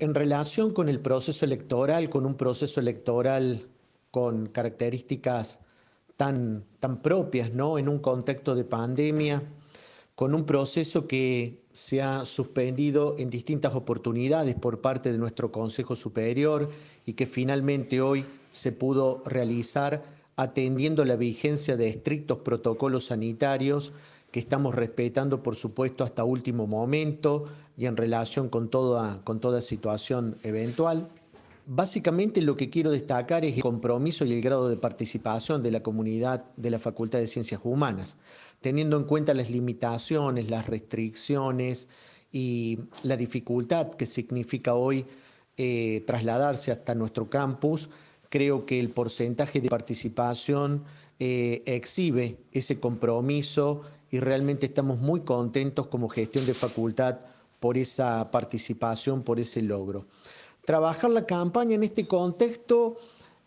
En relación con el proceso electoral, con un proceso electoral con características tan, propias, ¿no? En un contexto de pandemia, con un proceso que se ha suspendido en distintas oportunidades por parte de nuestro Consejo Superior y que finalmente hoy se pudo realizar atendiendo la vigencia de estrictos protocolos sanitarios que estamos respetando, por supuesto, hasta último momento y en relación con toda, con toda situación eventual. Básicamente lo que quiero destacar es el compromiso y el grado de participación de la comunidad de la Facultad de Ciencias Humanas, teniendo en cuenta las limitaciones, las restricciones y la dificultad que significa hoy eh, trasladarse hasta nuestro campus. Creo que el porcentaje de participación eh, exhibe ese compromiso y realmente estamos muy contentos como gestión de facultad por esa participación, por ese logro. Trabajar la campaña en este contexto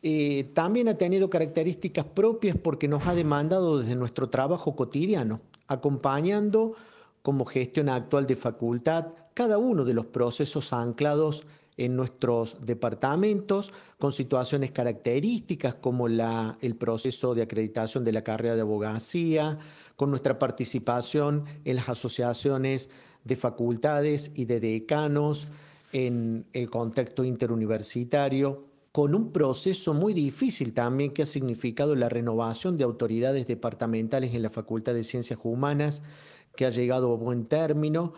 eh, también ha tenido características propias porque nos ha demandado desde nuestro trabajo cotidiano, acompañando como gestión actual de facultad cada uno de los procesos anclados en nuestros departamentos con situaciones características como la, el proceso de acreditación de la carrera de abogacía, con nuestra participación en las asociaciones de facultades y de decanos, en el contexto interuniversitario, con un proceso muy difícil también que ha significado la renovación de autoridades departamentales en la Facultad de Ciencias Humanas, que ha llegado a buen término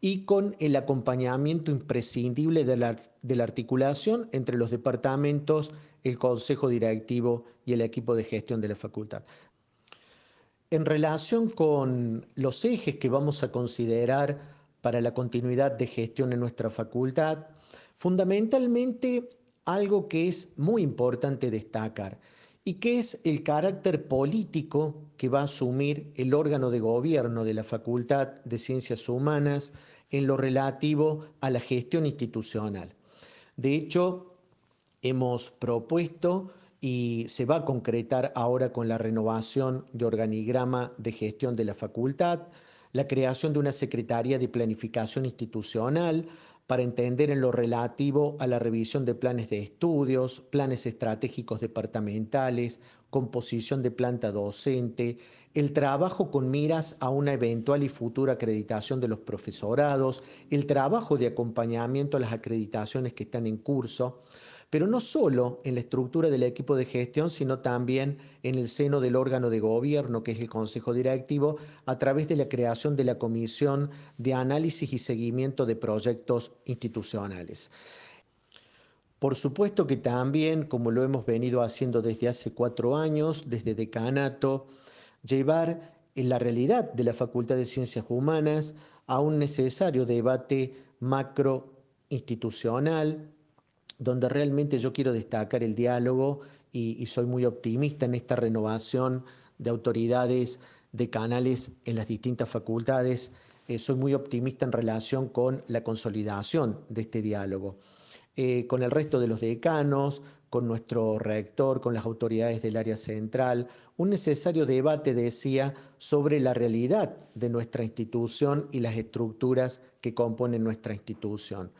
y con el acompañamiento imprescindible de la, articulación entre los departamentos, el consejo directivo y el equipo de gestión de la facultad. En relación con los ejes que vamos a considerar para la continuidad de gestión en nuestra facultad, fundamentalmente algo que es muy importante destacar y que es el carácter político que va a asumir el órgano de gobierno de la Facultad de Ciencias Humanas en lo relativo a la gestión institucional. De hecho, hemos propuesto y se va a concretar ahora con la renovación de organigrama de gestión de la facultad, la creación de una Secretaría de Planificación Institucional para entender en lo relativo a la revisión de planes de estudios, planes estratégicos departamentales, composición de planta docente, el trabajo con miras a una eventual y futura acreditación de los profesorados, el trabajo de acompañamiento a las acreditaciones que están en curso, pero no solo en la estructura del equipo de gestión, sino también en el seno del órgano de gobierno, que es el Consejo Directivo, a través de la creación de la Comisión de Análisis y Seguimiento de Proyectos Institucionales. Por supuesto que también, como lo hemos venido haciendo desde hace cuatro años, desde decanato, llevar en eh, la realidad de la Facultad de Ciencias Humanas a un necesario debate macro institucional, donde realmente yo quiero destacar el diálogo y, soy muy optimista en esta renovación de autoridades de canales en las distintas facultades. Eh, soy muy optimista en relación con la consolidación de este diálogo. Eh, con el resto de los decanos, con nuestro rector, con las autoridades del área central, un necesario debate, decía, sobre la realidad de nuestra institución y las estructuras que componen nuestra institución.